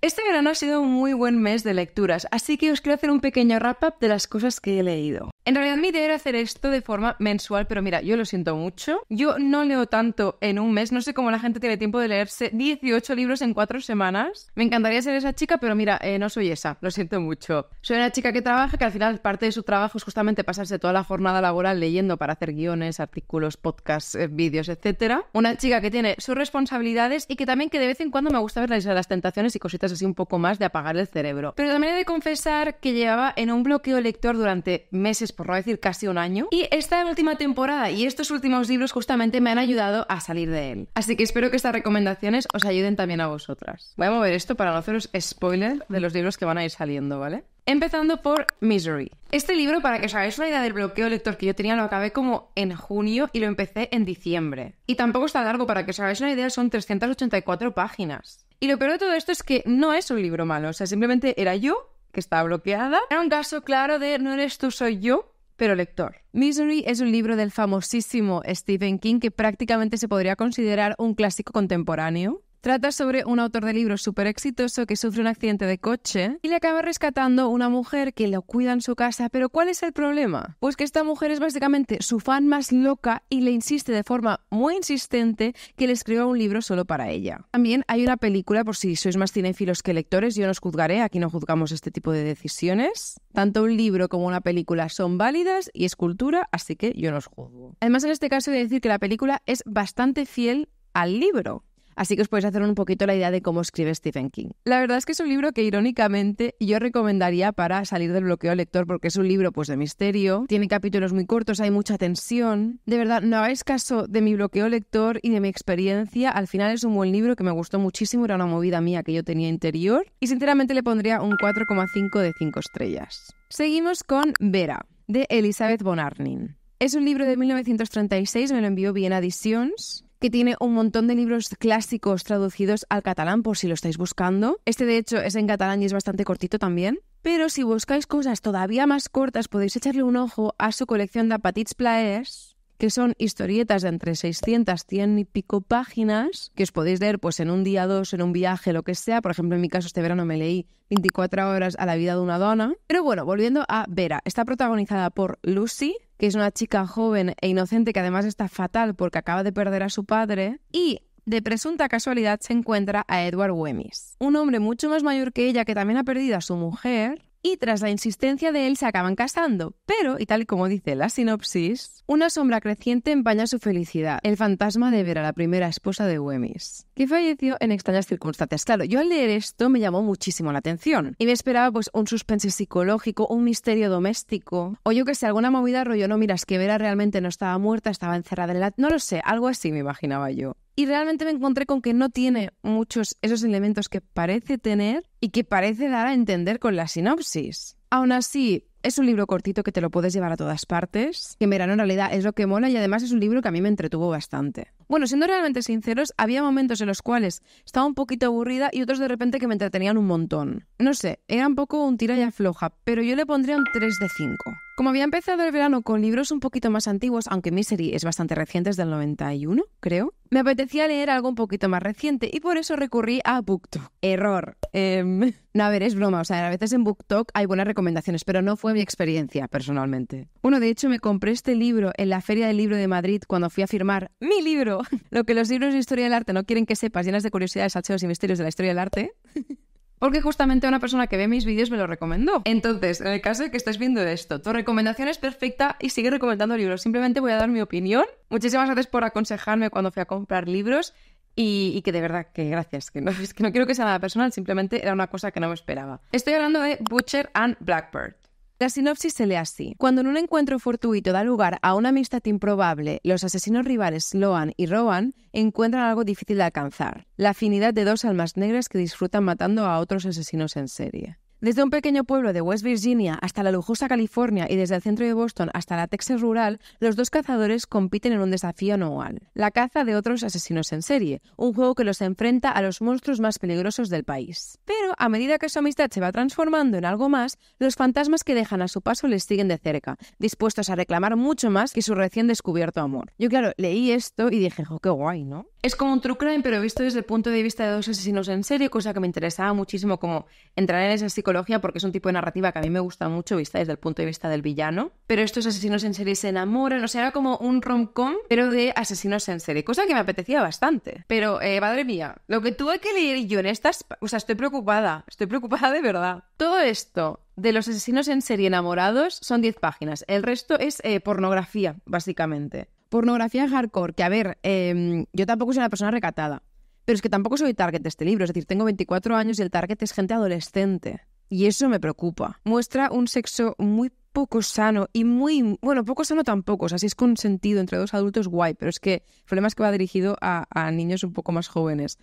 Este verano ha sido un muy buen mes de lecturas, así que os quiero hacer un pequeño wrap-up de las cosas que he leído. En realidad mi idea era hacer esto de forma mensual, pero mira, yo lo siento mucho. Yo no leo tanto en un mes, no sé cómo la gente tiene tiempo de leerse 18 libros en 4 semanas. Me encantaría ser esa chica, pero mira, eh, no soy esa, lo siento mucho. Soy una chica que trabaja, que al final parte de su trabajo es justamente pasarse toda la jornada laboral leyendo para hacer guiones, artículos, podcasts, eh, vídeos, etc. Una chica que tiene sus responsabilidades y que también que de vez en cuando me gusta ver las, las tentaciones y cositas así un poco más de apagar el cerebro. Pero también he de confesar que llevaba en un bloqueo lector durante meses por no decir casi un año. Y esta última temporada y estos últimos libros justamente me han ayudado a salir de él. Así que espero que estas recomendaciones os ayuden también a vosotras. Voy a mover esto para no haceros spoiler de los libros que van a ir saliendo, ¿vale? Empezando por Misery. Este libro, para que os hagáis una idea del bloqueo lector que yo tenía, lo acabé como en junio y lo empecé en diciembre. Y tampoco está largo, para que os hagáis una idea, son 384 páginas. Y lo peor de todo esto es que no es un libro malo, o sea, simplemente era yo que está bloqueada. Era un caso claro de no eres tú, soy yo, pero lector. Misery es un libro del famosísimo Stephen King que prácticamente se podría considerar un clásico contemporáneo. Trata sobre un autor de libros súper exitoso que sufre un accidente de coche y le acaba rescatando una mujer que lo cuida en su casa. Pero ¿cuál es el problema? Pues que esta mujer es básicamente su fan más loca y le insiste de forma muy insistente que le escriba un libro solo para ella. También hay una película, por si sois más cinéfilos que lectores, yo no os juzgaré, aquí no juzgamos este tipo de decisiones. Tanto un libro como una película son válidas y es cultura, así que yo no os juzgo. Además, en este caso he de decir que la película es bastante fiel al libro. Así que os podéis hacer un poquito la idea de cómo escribe Stephen King. La verdad es que es un libro que irónicamente yo recomendaría para salir del bloqueo lector porque es un libro pues de misterio, tiene capítulos muy cortos, hay mucha tensión. De verdad, no hagáis caso de mi bloqueo lector y de mi experiencia. Al final es un buen libro que me gustó muchísimo, era una movida mía que yo tenía interior y sinceramente le pondría un 4,5 de 5 estrellas. Seguimos con Vera, de Elizabeth Bonarnin. Es un libro de 1936, me lo envió a Editions que tiene un montón de libros clásicos traducidos al catalán por si lo estáis buscando. Este de hecho es en catalán y es bastante cortito también. Pero si buscáis cosas todavía más cortas podéis echarle un ojo a su colección de Patitz Plaers que son historietas de entre 600, 100 y pico páginas, que os podéis leer pues en un día, dos, en un viaje, lo que sea. Por ejemplo, en mi caso este verano me leí 24 horas a la vida de una dona. Pero bueno, volviendo a Vera, está protagonizada por Lucy, que es una chica joven e inocente que además está fatal porque acaba de perder a su padre. Y de presunta casualidad se encuentra a Edward Wemis, un hombre mucho más mayor que ella que también ha perdido a su mujer y tras la insistencia de él se acaban casando. Pero, y tal como dice la sinopsis, una sombra creciente empaña su felicidad, el fantasma de Vera, la primera esposa de Wemis, que falleció en extrañas circunstancias. Claro, yo al leer esto me llamó muchísimo la atención y me esperaba pues un suspense psicológico, un misterio doméstico o yo que sé, alguna movida rollo, no miras que Vera realmente no estaba muerta, estaba encerrada en la... No lo sé, algo así me imaginaba yo. Y realmente me encontré con que no tiene muchos esos elementos que parece tener y que parece dar a entender con la sinopsis. Aún así, es un libro cortito que te lo puedes llevar a todas partes, que en verano en realidad es lo que mola y además es un libro que a mí me entretuvo bastante. Bueno, siendo realmente sinceros, había momentos en los cuales estaba un poquito aburrida y otros de repente que me entretenían un montón. No sé, era un poco un tira y afloja, pero yo le pondría un 3 de 5. Como había empezado el verano con libros un poquito más antiguos, aunque Misery es bastante reciente, es del 91, creo, me apetecía leer algo un poquito más reciente y por eso recurrí a BookTok. Error. Em, no, a ver, es broma. O sea, a veces en BookTok hay buenas recomendaciones, pero no fue mi experiencia personalmente. Uno, de hecho, me compré este libro en la Feria del Libro de Madrid cuando fui a firmar mi libro. Lo que los libros de historia del arte no quieren que sepas, llenas de curiosidades, salseos y misterios de la historia del arte. Porque justamente una persona que ve mis vídeos me lo recomendó. Entonces, en el caso de que estés viendo esto, tu recomendación es perfecta y sigue recomendando libros. Simplemente voy a dar mi opinión. Muchísimas gracias por aconsejarme cuando fui a comprar libros y, que de verdad que gracias, que no, que no quiero que sea nada personal, simplemente era una cosa que no me esperaba. Estoy hablando de Butcher and Blackbird. La sinopsis se lee así. Cuando en un encuentro fortuito da lugar a una amistad improbable, los asesinos rivales Loan y Rowan encuentran algo difícil de alcanzar, la afinidad de dos almas negras que disfrutan matando a otros asesinos en serie. Desde un pequeño pueblo de West Virginia hasta la lujosa California y desde el centro de Boston hasta la Texas rural, los dos cazadores compiten en un desafío anual, la caza de otros asesinos en serie, un juego que los enfrenta a los monstruos más peligrosos del país. Pero a medida que su amistad se va transformando en algo más, los fantasmas que dejan a su paso les siguen de cerca, dispuestos a reclamar mucho más que su recién descubierto amor. Yo claro, leí esto y dije, jo, qué guay, ¿no? Es como un true crime, pero visto desde el punto de vista de dos asesinos en serie, cosa que me interesaba muchísimo como entrar en esa psicología porque es un tipo de narrativa que a mí me gusta mucho vista desde el punto de vista del villano. Pero estos asesinos en serie se enamoran, o sea, era como un rom-com, pero de asesinos en serie, cosa que me apetecía bastante. Pero, eh, madre mía, lo que tuve que leer yo en estas... O sea, estoy preocupada, estoy preocupada de verdad. Todo esto de los asesinos en serie enamorados son 10 páginas, el resto es eh, pornografía, básicamente. Pornografía hardcore, que a ver, em, yo tampoco soy una persona recatada, pero es que tampoco soy target de este libro, es decir, tengo 24 años y el target es gente adolescente. Y eso me preocupa. Muestra un sexo muy poco sano y muy, bueno, poco sano tampoco, o sea, si es consentido entre dos adultos, guay, pero es que el problema es que va dirigido a, niños un poco más jóvenes.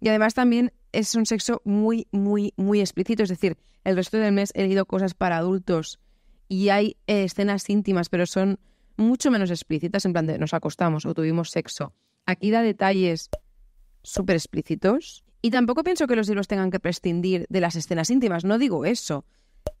Y además también es un sexo muy, muy, muy explícito, es decir, el resto del mes he leído cosas para adultos y hay eh, escenas íntimas, pero son mucho menos explícitas, en plan de nos acostamos o tuvimos sexo. Aquí da detalles súper explícitos. Y tampoco pienso que los libros tengan que prescindir de las escenas íntimas, no digo eso.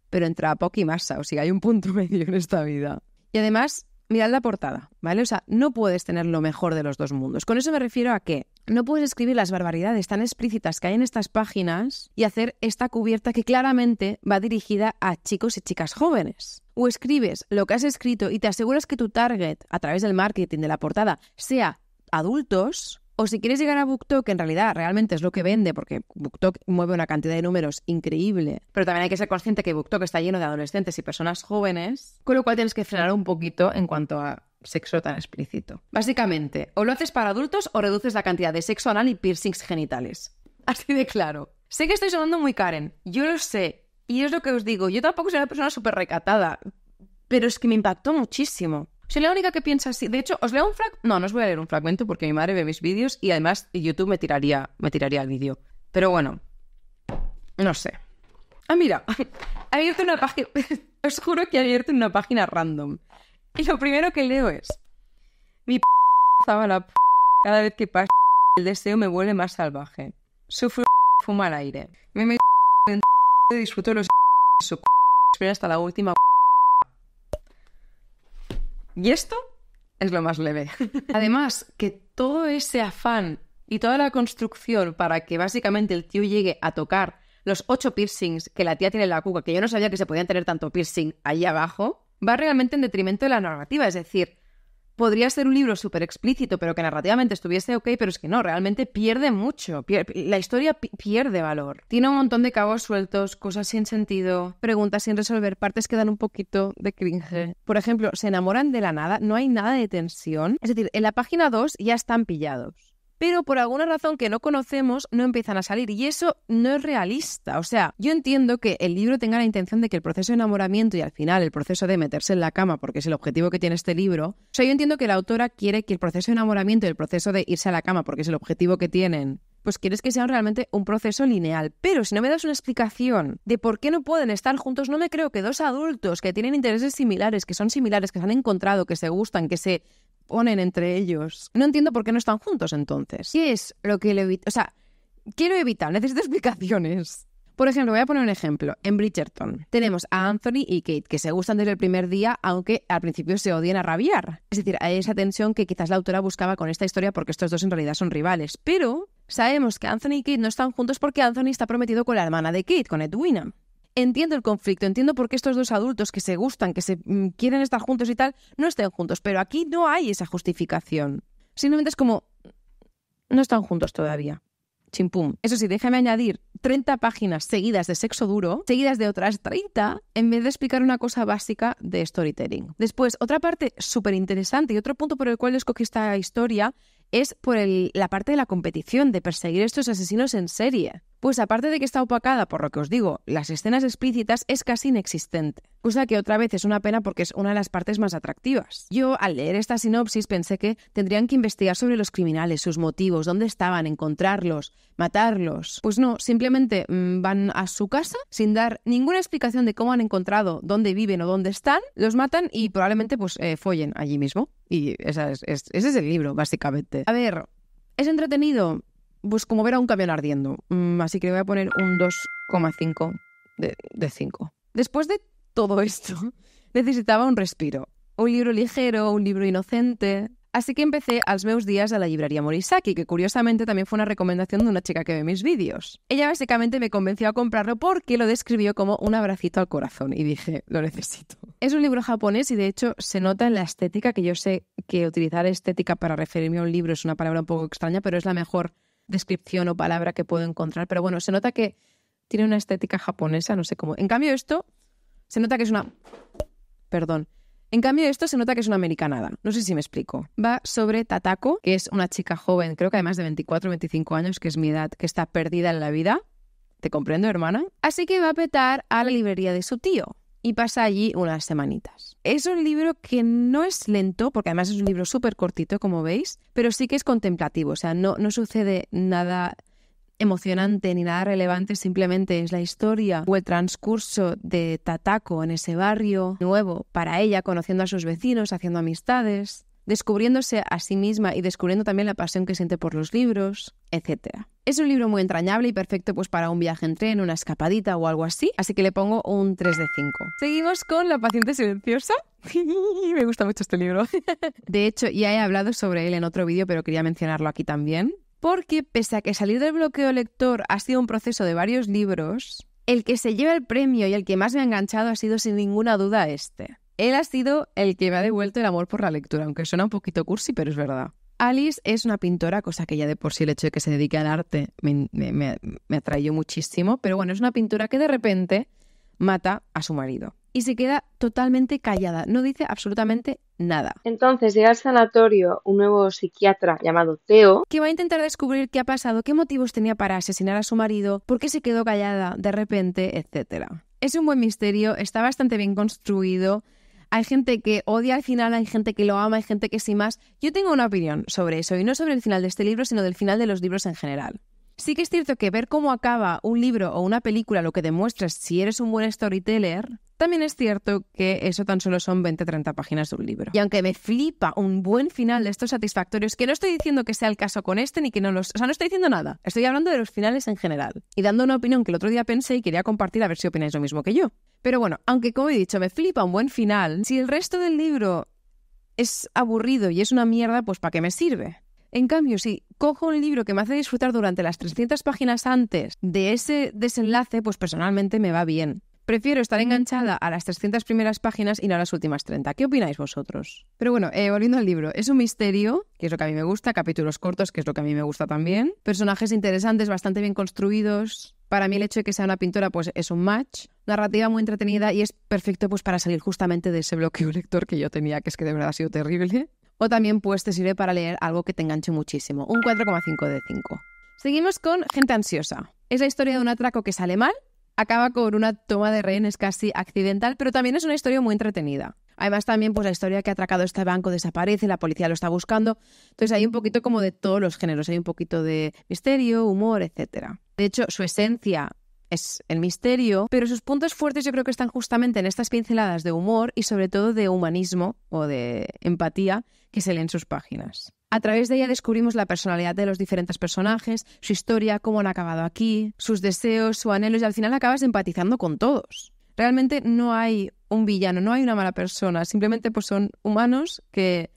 Pero entra a poco y masa, o sea, hay un punto medio en esta vida. Y además, mirad la portada, ¿vale? O sea, no puedes tener lo mejor de los dos mundos. Con eso me refiero a que no puedes escribir las barbaridades tan explícitas que hay en estas páginas y hacer esta cubierta que claramente va dirigida a chicos y chicas jóvenes. O escribes lo que has escrito y te aseguras que tu target, a través del marketing de la portada, sea adultos, o si quieres llegar a BookTok, que en realidad realmente es lo que vende, porque BookTok mueve una cantidad de números increíble, pero también hay que ser consciente que BookTok está lleno de adolescentes y personas jóvenes, con lo cual tienes que frenar un poquito en cuanto a sexo tan explícito. Básicamente, o lo haces para adultos o reduces la cantidad de sexo anal y piercings genitales. Así de claro. Sé que estoy sonando muy Karen, yo lo sé, y es lo que os digo, yo tampoco soy una persona súper recatada, pero es que me impactó muchísimo. Soy la única que piensa así. De hecho, ¿os leo un fragmento? No, no os voy a leer un fragmento porque mi madre ve mis vídeos y además YouTube me tiraría, me tiraría el vídeo. Pero bueno, no sé. Ah, mira, he abierto una página. os juro que he abierto una página random. Y lo primero que leo es. Mi p estaba la p cada vez que pasa el deseo me vuelve más salvaje. Sufro fuma al aire. Me meto disfruto los su hasta la última y esto es lo más leve. Además, que todo ese afán y toda la construcción para que básicamente el tío llegue a tocar los ocho piercings que la tía tiene en la cuca, que yo no sabía que se podían tener tanto piercing ahí abajo, va realmente en detrimento de la narrativa. Es decir, podría ser un libro súper explícito, pero que narrativamente estuviese ok, pero es que no, realmente pierde mucho. la historia pierde valor. Tiene un montón de cabos sueltos, cosas sin sentido, preguntas sin resolver, partes que dan un poquito de cringe. Por ejemplo, se enamoran de la nada, no hay nada de tensión. Es decir, en la página 2 ya están pillados pero por alguna razón que no conocemos no empiezan a salir y eso no es realista. O sea, yo entiendo que el libro tenga la intención de que el proceso de enamoramiento y al final el proceso de meterse en la cama, porque es el objetivo que tiene este libro, o sea, yo entiendo que la autora quiere que el proceso de enamoramiento y el proceso de irse a la cama, porque es el objetivo que tienen, pues quieres que sea realmente un proceso lineal. Pero si no me das una explicación de por qué no pueden estar juntos, no me creo que dos adultos que tienen intereses similares, que son similares, que se han encontrado, que se gustan, que se ponen entre ellos. No entiendo por qué no están juntos entonces. ¿Qué es lo que le evita? O sea, quiero evitar, necesito explicaciones. Por ejemplo, voy a poner un ejemplo. En Bridgerton tenemos a Anthony y Kate, que se gustan desde el primer día, aunque al principio se odian a rabiar. Es decir, hay esa tensión que quizás la autora buscaba con esta historia porque estos dos en realidad son rivales. Pero Sabemos que Anthony y Kate no están juntos porque Anthony está prometido con la hermana de Kate, con Edwina. Entiendo el conflicto, entiendo por qué estos dos adultos que se gustan, que se mm, quieren estar juntos y tal, no estén juntos, pero aquí no hay esa justificación. Simplemente es como no están juntos todavía. Chimpum. Eso sí, déjame añadir 30 páginas seguidas de sexo duro, seguidas de otras 30, en vez de explicar una cosa básica de storytelling. Después, otra parte súper interesante y otro punto por el cual escogí esta historia es por la parte de la competición, de perseguir estos asesinos en serie. Pues aparte de que está opacada por lo que os digo, las escenas explícitas es casi inexistente, cosa que otra vez es una pena porque es una de las partes más atractivas. Yo al leer esta sinopsis pensé que tendrían que investigar sobre los criminales, sus motivos, dónde estaban, encontrarlos, matarlos. Pues no, simplemente mm, van a su casa sin dar ninguna explicación de cómo han encontrado, dónde viven o dónde están, los matan y probablemente pues eh, follen allí mismo. Y esa ese es el libro, básicamente. A ver, ¿Es entretenido? pues como ver a un camión ardiendo. Mm, así que le voy a poner un 2,5 de, 5. Después de todo esto, necesitaba un respiro. Un libro ligero, un libro inocente, Así que empecé als meus días a la librería Morisaki, que curiosamente también fue una recomendación de una chica que ve mis vídeos. Ella básicamente me convenció a comprarlo porque lo describió como un abracito al corazón y dije, lo necesito. Es un libro japonés y de hecho se nota en la estética, que yo sé que utilizar estética para referirme a un libro es una palabra un poco extraña, pero es la mejor descripción o palabra que puedo encontrar. Pero bueno, se nota que tiene una estética japonesa, no sé cómo. En cambio, esto se nota que es una. Perdón. En cambio, esto se nota que es una americanada. No sé si me explico. Va sobre Tatako, que es una chica joven, creo que además de 24 o 25 años, que es mi edad, que está perdida en la vida. Te comprendo, hermana. Así que va a petar a la librería de su tío y pasa allí unas semanitas. Es un libro que no es lento, porque además es un libro súper cortito, como veis, pero sí que es contemplativo, o sea, no, no sucede nada emocionante ni nada relevante, simplemente es la historia o el transcurso de Tataco en ese barrio nuevo para ella, conociendo a sus vecinos, haciendo amistades descubriéndose a sí misma y descubriendo también la pasión que siente por los libros, etc. Es un libro muy entrañable y perfecto pues para un viaje en tren, una escapadita o algo así, así que le pongo un 3 de 5. Seguimos con La paciente silenciosa. Me gusta mucho este libro. de hecho, ya he hablado sobre él en otro vídeo, pero quería mencionarlo aquí también, porque pese a que salir del bloqueo lector ha sido un proceso de varios libros, el que se lleva el premio y el que más me ha enganchado ha sido sin ninguna duda este. Él ha sido el que me ha devuelto el amor por la lectura, aunque suena un poquito cursi, pero es verdad. Alice es una pintora, cosa que ya de por sí el hecho de que se dedique al arte me, me, atrayó muchísimo, pero bueno, es una pintura que de repente mata a su marido y se queda totalmente callada, no dice absolutamente nada. Entonces llega al sanatorio un nuevo psiquiatra llamado Theo que va a intentar descubrir qué ha pasado, qué motivos tenía para asesinar a su marido, por qué se quedó callada de repente, etc. Es un buen misterio, está bastante bien construido, hay gente que odia al final, hay gente que lo ama, hay gente que sí más. Yo tengo una opinión sobre eso, y no sobre el final de este libro, sino del final de los libros en general. Sí que es cierto que ver cómo acaba un libro o una película, lo que demuestras si eres un buen storyteller, también es cierto que eso tan solo son 20-30 páginas de un libro. Y aunque me flipa un buen final de estos satisfactorios, que no estoy diciendo que sea el caso con este ni que no los. O sea, no estoy diciendo nada. Estoy hablando de los finales en general. Y dando una opinión que el otro día pensé y quería compartir a ver si opináis lo mismo que yo. Pero bueno, aunque como he dicho, me flipa un buen final, si el resto del libro es aburrido y es una mierda, pues ¿para qué me sirve? En cambio, si cojo un libro que me hace disfrutar durante las 300 páginas antes de ese desenlace, pues personalmente me va bien. Prefiero estar enganchada a las 300 primeras páginas y no a las últimas 30. ¿Qué opináis vosotros? Pero bueno, eh, volviendo al libro, es un misterio, que es lo que a mí me gusta, capítulos cortos, que es lo que a mí me gusta también, personajes interesantes, bastante bien construidos. Para mí el hecho de que sea una pintora pues es un match, narrativa muy entretenida y es perfecto pues para salir justamente de ese bloqueo lector que yo tenía, que es que de verdad ha sido terrible o también pues te sirve para leer algo que te enganche muchísimo, un 4,5 de 5. Seguimos con Gente ansiosa. Es la historia de un atraco que sale mal, acaba con una toma de rehenes casi accidental, pero también es una historia muy entretenida. Además también pues la historia que ha atracado este banco desaparece, la policía lo está buscando. Entonces hay un poquito como de todos los géneros, hay un poquito de misterio, humor, etc. De hecho, su esencia es el misterio, pero sus puntos fuertes yo creo que están justamente en estas pinceladas de humor y sobre todo de humanismo o de empatía que se leen sus páginas. A través de ella descubrimos la personalidad de los diferentes personajes, su historia, cómo han acabado aquí, sus deseos, su anhelos y al final acabas empatizando con todos. Realmente no hay un villano, no hay una mala persona, simplemente pues son humanos que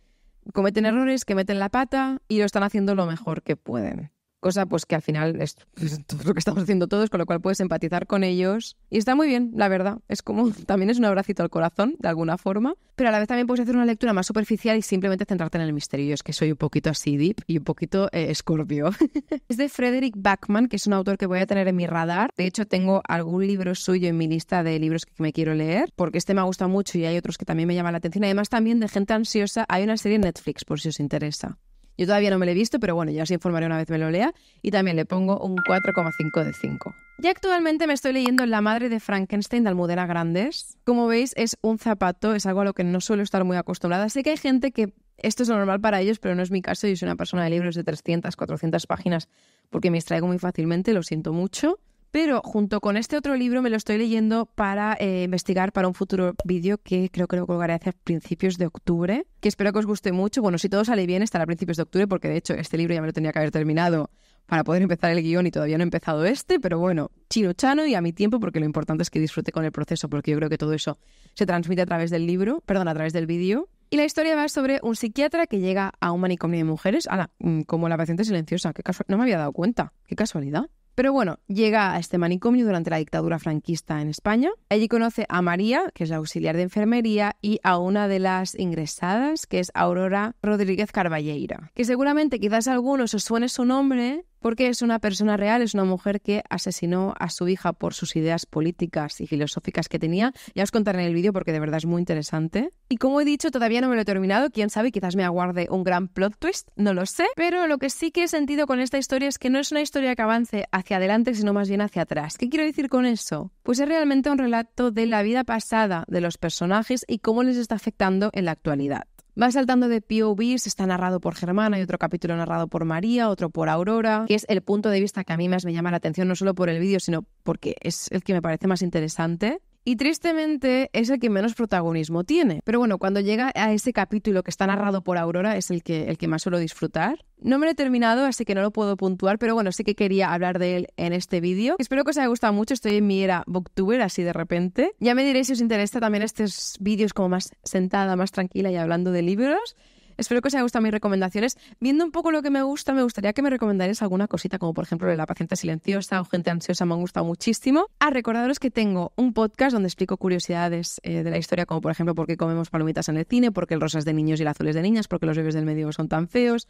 cometen errores, que meten la pata y lo están haciendo lo mejor que pueden cosa pues que al final es, lo que estamos haciendo todos, con lo cual puedes empatizar con ellos. Y está muy bien, la verdad. Es como, también es un abracito al corazón, de alguna forma, pero a la vez también puedes hacer una lectura más superficial y simplemente centrarte en el misterio. es que soy un poquito así deep y un poquito eh, escorpio. es de Frederick Backman, que es un autor que voy a tener en mi radar. De hecho, tengo algún libro suyo en mi lista de libros que me quiero leer, porque este me ha gustado mucho y hay otros que también me llaman la atención. Además, también de gente ansiosa, hay una serie en Netflix, por si os interesa. Yo todavía no me lo he visto, pero bueno, ya os informaré una vez me lo lea. Y también le pongo un 4,5 de 5. Ya actualmente me estoy leyendo La madre de Frankenstein de Almudena Grandes. Como veis, es un zapato, es algo a lo que no suelo estar muy acostumbrada. Sé que hay gente que esto es lo normal para ellos, pero no es mi caso. Yo soy una persona de libros de 300, 400 páginas porque me distraigo muy fácilmente, lo siento mucho. Pero junto con este otro libro me lo estoy leyendo para eh, investigar para un futuro vídeo que creo que lo colgaré hacia principios de octubre, que espero que os guste mucho. Bueno, si todo sale bien, estará a principios de octubre, porque de hecho este libro ya me lo tenía que haber terminado para poder empezar el guión y todavía no he empezado este, pero bueno, chino chano y a mi tiempo, porque lo importante es que disfrute con el proceso, porque yo creo que todo eso se transmite a través del libro, perdón, a través del vídeo. Y la historia va sobre un psiquiatra que llega a un manicomio de mujeres, mm, como la paciente silenciosa, no me había dado cuenta, qué casualidad. Pero bueno, llega a este manicomio durante la dictadura franquista en España. Allí conoce a María, que es la auxiliar de enfermería, y a una de las ingresadas, que es Aurora Rodríguez Carballeira, que seguramente quizás a algunos os suene su nombre porque es una persona real, es una mujer que asesinó a su hija por sus ideas políticas y filosóficas que tenía. Ya os contaré en el vídeo porque de verdad es muy interesante. Y como he dicho, todavía no me lo he terminado, quién sabe, quizás me aguarde un gran plot twist, no lo sé, pero lo que sí que he sentido con esta historia es que no es una historia que avance hacia adelante, sino más bien hacia atrás. ¿Qué quiero decir con eso? Pues es realmente un relato de la vida pasada de los personajes y cómo les está afectando en la actualidad. Va saltando de POVs, está narrado por Germán, hay otro capítulo narrado por María, otro por Aurora, que es el punto de vista que a mí más me llama la atención, no solo por el vídeo, sino porque es el que me parece más interesante y tristemente es el que menos protagonismo tiene. Pero bueno, cuando llega a ese capítulo que está narrado por Aurora es el que, el que más suelo disfrutar. No me lo he terminado, así que no lo puedo puntuar, pero bueno, sí que quería hablar de él en este vídeo. Espero que os haya gustado mucho, estoy en mi era booktuber así de repente. Ya me diréis si os interesa también estos vídeos como más sentada, más tranquila y hablando de libros. Espero que os haya gustado mis recomendaciones. Viendo un poco lo que me gusta, me gustaría que me recomendarais alguna cosita, como por ejemplo de la paciente silenciosa o gente ansiosa, me han gustado muchísimo. A ah, recordaros que tengo un podcast donde explico curiosidades eh, de la historia, como por ejemplo por qué comemos palomitas en el cine, por qué el rosa es de niños y el azul es de niñas, por qué los bebés del medio son tan feos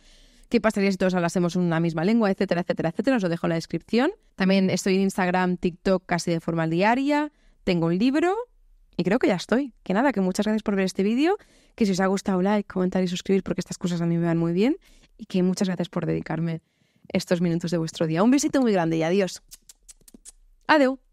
qué pasaría si todos hablásemos una misma lengua, etcétera, etcétera, etcétera. Os lo dejo en la descripción. También estoy en Instagram, TikTok casi de forma diaria. Tengo un libro y creo que ya estoy. Que nada, que muchas gracias por ver este vídeo, que si os ha gustado like, comentar y suscribir porque estas cosas a mí me van muy bien y que muchas gracias por dedicarme estos minutos de vuestro día. Un besito muy grande y adiós. Adiós.